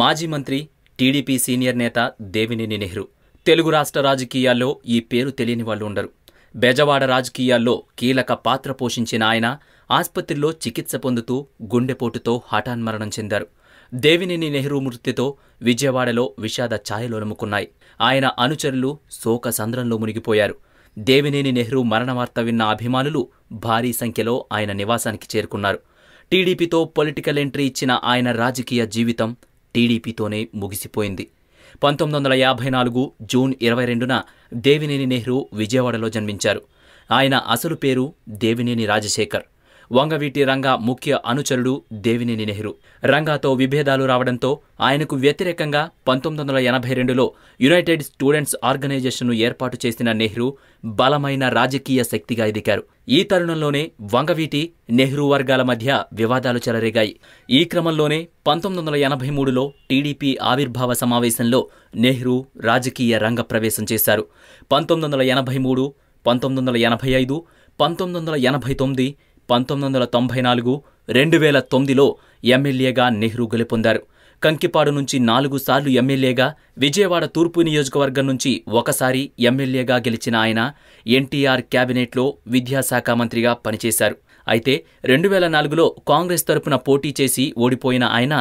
మాజీ మంత్రి TDP senior నేత దేవినేని నెహ్రూ తెలుగు రాష్ట్ర రాజకీయాల్లో ఈ పేరు తెలియని వాళ్ళు ఉండరు బెజవాడ రాజకీయాల్లో కీలక పాత్ర పోషించిన ఆయన ఆసుపత్రిలో చికిత్స పొందుతూ గుండెపోటుతో హఠాన్మరణం చెందారు దేవినేని నెహ్రూ మృతితో విజయవాడలో విషాద ఛాయలోనముకున్నాయి ఆయన అనుచరులు శోక సంద్రంలో మునిగిపోయారు దేవినేని నెహ్రూ మరణవార్త విన్న అభిమానులు భారీ సంఖ్యలో ఆయన నివాసానికి చేరుకున్నారు టీడీపీతో పొలిటికల్ ఎంట్రీ ఇచ్చిన ఆయన రాజకీయ జీవితం టీడీపీతోనే ముగిసిపోయింది పంతొమ్మిది వందల యాభై నాలుగు జూన్ ఇరవై రెండున దేవినేని నెహ్రూ విజయవాడలో జన్మించారు ఆయన అసలు పేరు దేవినేని రాజశేఖర్ వంగవీటి రంగా ముఖ్య అనుచరుడు దేవినేని నెహ్రూ రంగాతో విభేదాలు రావడంతో ఆయనకు వ్యతిరేకంగా పంతొమ్మిది వందల ఎనభై రెండులో యునైటెడ్ స్టూడెంట్స్ ఆర్గనైజేషన్ను ఏర్పాటు చేసిన నెహ్రూ బలమైన రాజకీయ శక్తిగా ఎదిగారు ఈ తరుణంలోనే వంగవీటి నెహ్రూ వర్గాల మధ్య వివాదాలు చెలరేగాయి ఈ క్రమంలోనే పంతొమ్మిది వందల ఎనభై మూడులో టీడీపీ ఆవిర్భావ సమావేశంలో నెహ్రూ రాజకీయ రంగ ప్రవేశం చేశారు పంతొమ్మిది వందల ఎనభై మూడు పంతొమ్మిది వందల ఎనభై ఐదు పంతొమ్మిది వందల ఎనభై తొమ్మిది పంతొమ్మిది వందల తొంభై నాలుగు రెండు వేల తొమ్మిదిలో ఎమ్మెల్యేగా నెహ్రూ గెలుపొందారు కంకిపాడు నుంచి నాలుగు సార్లు ఎమ్మెల్యేగా విజయవాడ తూర్పు నియోజకవర్గం నుంచి ఒకసారి ఎమ్మెల్యేగా గెలిచిన ఆయన ఎన్టీఆర్ కేబినెట్లో విద్యాశాఖ మంత్రిగా పనిచేశారు అయితే రెండు వేల నాలుగులో కాంగ్రెస్ తరపున పోటీ చేసి ఓడిపోయిన ఆయన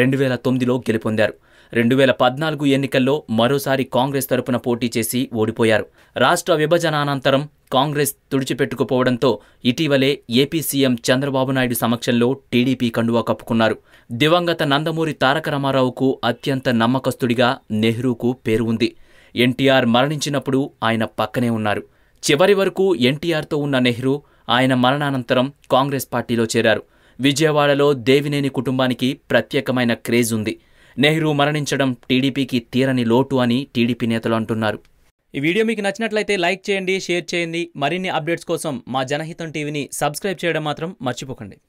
రెండు వేల తొమ్మిదిలో గెలుపొందారు రెండు వేల పద్నాలుగు ఎన్నికల్లో మరోసారి కాంగ్రెస్ తరపున పోటీ చేసి ఓడిపోయారు రాష్ట్ర విభజన అనంతరం కాంగ్రెస్ తుడిచిపెట్టుకుపోవడంతో ఇటీవలే ఏపీ సీఎం చంద్రబాబు నాయుడు సమక్షంలో టీడీపీ కండువా కప్పుకున్నారు దివంగత నందమూరి తారక రామారావుకు అత్యంత నమ్మకస్తుడిగా నెహ్రూకు పేరు ఉంది ఎన్టీఆర్ మరణించినప్పుడు ఆయన పక్కనే ఉన్నారు చివరి వరకు ఎన్టీఆర్తో ఉన్న నెహ్రూ ఆయన మరణానంతరం కాంగ్రెస్ పార్టీలో చేరారు విజయవాడలో దేవినేని కుటుంబానికి ప్రత్యేకమైన క్రేజ్ ఉంది నెహ్రూ మరణించడం టీడీపీకి తీరని లోటు అని టీడీపీ నేతలు అంటున్నారు ఈ వీడియో మీకు నచ్చినట్లయితే లైక్ చేయండి షేర్ చేయండి మరిన్ని అప్డేట్స్ కోసం మా జనహితం టీవీని సబ్స్క్రైబ్ చేయడం మాత్రం మర్చిపోకండి